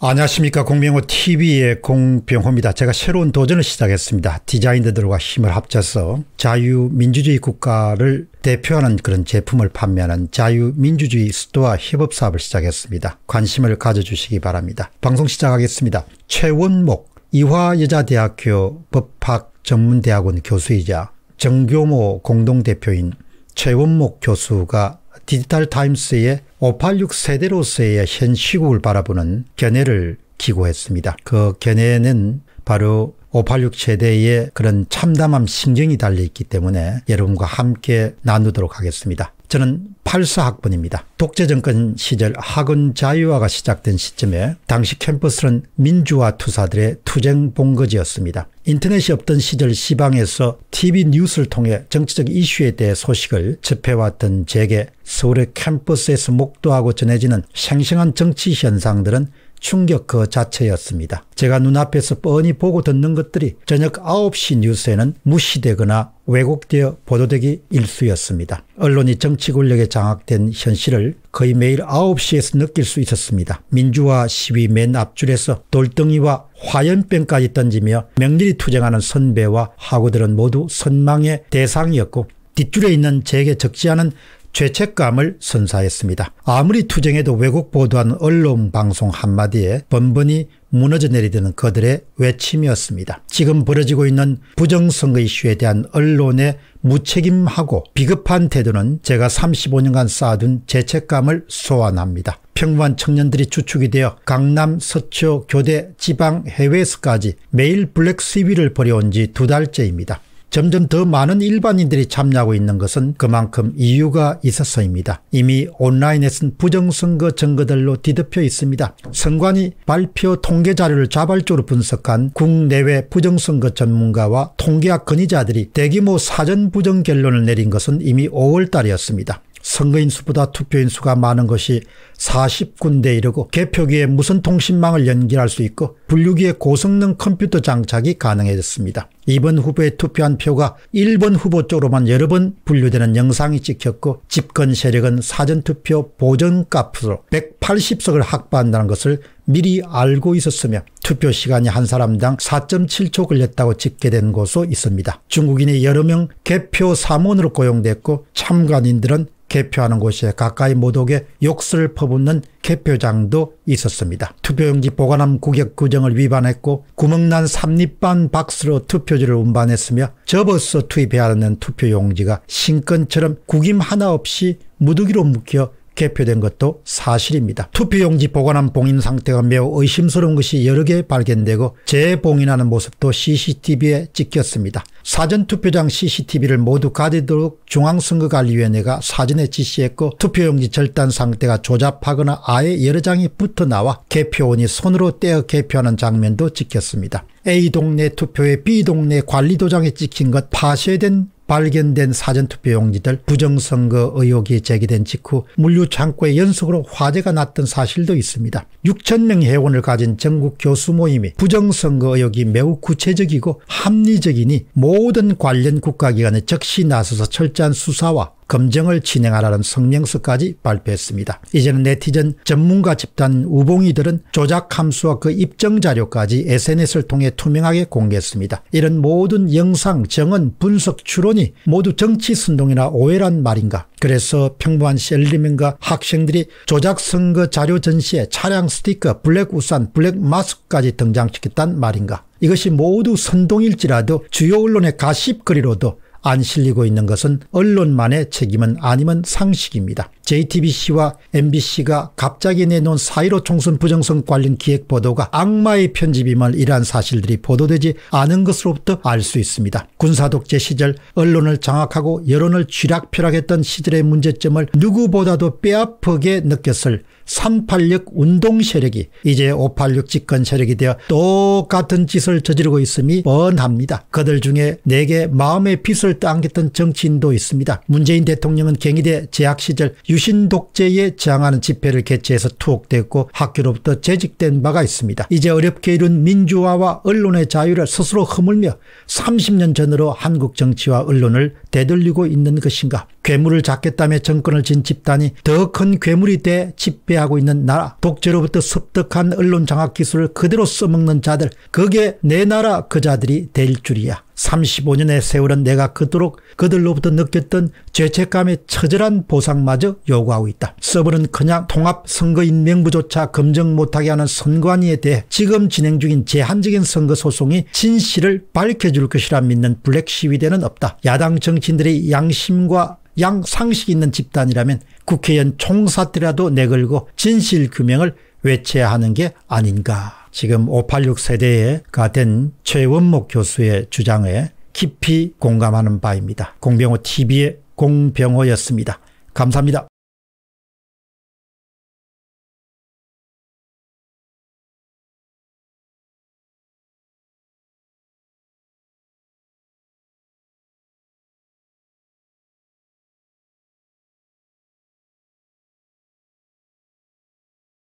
안녕하십니까 공병호 TV의 공병호입니다. 제가 새로운 도전을 시작했습니다. 디자인들과 힘을 합쳐서 자유민주주의 국가를 대표하는 그런 제품을 판매하는 자유민주주의 스토어 협업사업을 시작했습니다. 관심을 가져주시기 바랍니다. 방송 시작하겠습니다. 최원목 이화여자대학교 법학전문대학원 교수이자 정교모 공동대표인 최원목 교수가 디지털 타임스의 586 세대로서의 현 시국을 바라보는 견해를 기고했습니다. 그 견해는 바로 586 세대의 그런 참담한 심정이 달려있기 때문에 여러분과 함께 나누도록 하겠습니다. 저는 84학번입니다. 독재정권 시절 학원 자유화가 시작된 시점에 당시 캠퍼스는 민주화 투사들의 투쟁 본거지였습니다. 인터넷이 없던 시절 시방에서 TV 뉴스를 통해 정치적 이슈에 대해 소식을 접해왔던 제게 서울의 캠퍼스에서 목도하고 전해지는 생생한 정치 현상들은 충격 그 자체였습니다. 제가 눈앞에서 뻔히 보고 듣는 것들이 저녁 9시 뉴스에는 무시되거나 왜곡되어 보도되기 일쑤였습니다. 언론이 정치 권력에 장악된 현실을 거의 매일 9시에서 느낄 수 있었습니다. 민주화 시위 맨 앞줄에서 돌덩이와 화염병까지 던지며 명리히 투쟁하는 선배와 학우들은 모두 선망의 대상이었고 뒷줄에 있는 제게 적지 않은 죄책감을 선사했습니다. 아무리 투쟁해도 외국 보도한 언론 방송 한마디에 번번이 무너져 내리드는 그들의 외침이었습니다. 지금 벌어지고 있는 부정선거 이슈에 대한 언론의 무책임하고 비겁한 태도는 제가 35년간 쌓아둔 죄책감을 소환합니다. 평범한 청년들이 주축이 되어 강남, 서초, 교대, 지방, 해외에서까지 매일 블랙 시위를 벌여온 지 두 달째입니다. 점점 더 많은 일반인들이 참여하고 있는 것은 그만큼 이유가 있어서입니다. 이미 온라인에선 부정선거 증거들로 뒤덮여 있습니다. 선관위 발표 통계 자료를 자발적으로 분석한 국내외 부정선거 전문가와 통계학 건의자들이 대규모 사전 부정 결론을 내린 것은 이미 5월 달이었습니다. 선거인 수보다 투표인 수가 많은 것이 40군데 이르고 개표기에 무선 통신망을 연결할 수 있고 분류기에 고성능 컴퓨터 장착이 가능해졌습니다. 이번 후보에 투표한 표가 1번 후보 쪽으로만 여러 번 분류되는 영상이 찍혔고 집권 세력은 사전투표 보전값으로 180석을 확보한다는 것을 미리 알고 있었으며 투표 시간이 한 사람당 4.7초 걸렸다고 집계된 곳도 있습니다. 중국인이 여러 명 개표 사원으로 고용됐고 참관인들은 개표하는 곳에 가까이 못 오게 욕설 을 퍼붓는 개표장도 있었습니다. 투표용지 보관함 구역 규정을 위반했고 구멍난 삼립반 박스로 투표지를 운반했으며 접어서 투입해야 하는 투표용지가 신건처럼 구김 하나 없이 무더기로 묶여 개표된 것도 사실입니다. 투표용지 보관함 봉인 상태가 매우 의심스러운 것이 여러 개 발견되고 재봉인하는 모습도 CCTV에 찍혔습니다. 사전투표장 CCTV를 모두 가지도록 중앙선거관리위원회가 사전에 지시했고 투표용지 절단 상태가 조잡하거나 아예 여러 장이 붙어 나와 개표원이 손으로 떼어 개표하는 장면도 찍혔습니다. A 동네 투표에 B 동네 관리도장에 찍힌 것 파쇄된 발견된 사전투표 용지들 부정선거 의혹이 제기된 직후 물류창고에 연속으로 화제가 났던 사실도 있습니다. 6천명 회원을 가진 전국 교수 모임이 부정선거 의혹이 매우 구체적이고 합리적이니 모든 관련 국가기관에 즉시 나서서 철저한 수사와 검증을 진행하라는 성명서까지 발표했습니다. 이제는 네티즌 전문가 집단 우봉이들은 조작 함수와 그 입증 자료까지 SNS를 통해 투명하게 공개했습니다. 이런 모든 영상, 정은, 분석, 추론이 모두 정치 선동이나 오해란 말인가. 그래서 평범한 셀리맨과 학생들이 조작 선거 자료 전시에 차량 스티커, 블랙 우산, 블랙 마스크까지 등장시켰단 말인가. 이것이 모두 선동일지라도 주요 언론의 가십거리로도 안 실리고 있는 것은 언론만의 책임은 아니면 상식입니다. JTBC와 MBC가 갑자기 내놓은 사1로 총선 부정성 관련 기획 보도가 악마의 편집임을 이러한 사실들이 보도되지 않은 것으로부터 알 수 있습니다. 군사독재 시절 언론을 장악하고 여론을 쥐락펴락했던 시절의 문제점을 누구보다도 빼앗프게 느꼈을 386 운동 세력이 이제 586 집권 세력이 되어 똑같은 짓을 저지르고 있음이 뻔합니다. 그들 중에 내게 마음의 빛을 안겼던 정치인도 있습니다. 문재인 대통령은 경희대 재학 시절 유 유신 독재에 저항하는 집회를 개최해서 투옥됐고 학교로부터 재직된 바가 있습니다. 이제 어렵게 이룬 민주화와 언론의 자유를 스스로 허물며 30년 전으로 한국 정치와 언론을 되돌리고 있는 것인가 괴물을 잡겠다며 정권을 진 집단이 더 큰 괴물이 돼집배하고 있는 나라, 독재로부터 습득한 언론 장악 기술을 그대로 써먹는 자들, 그게 내 나라 그 자들이 될 줄이야. 35년의 세월은 내가 그토록 그들로부터 느꼈던 죄책감의 처절한 보상마저 요구하고 있다. 서버는 그냥 통합 선거인 명부조차 검증 못하게 하는 선관위에 대해 지금 진행 중인 제한적인 선거 소송이 진실을 밝혀줄 것이라 믿는 블랙 시위대는 없다. 야당 정치인들의 양심과 양상식 있는 집단이라면 국회의원 총사태라도 내걸고 진실규명을 외쳐야 하는 게 아닌가. 지금 586 세대가 된 최원목 교수의 주장에 깊이 공감하는 바입니다. 공병호 TV의 공병호였습니다. 감사합니다.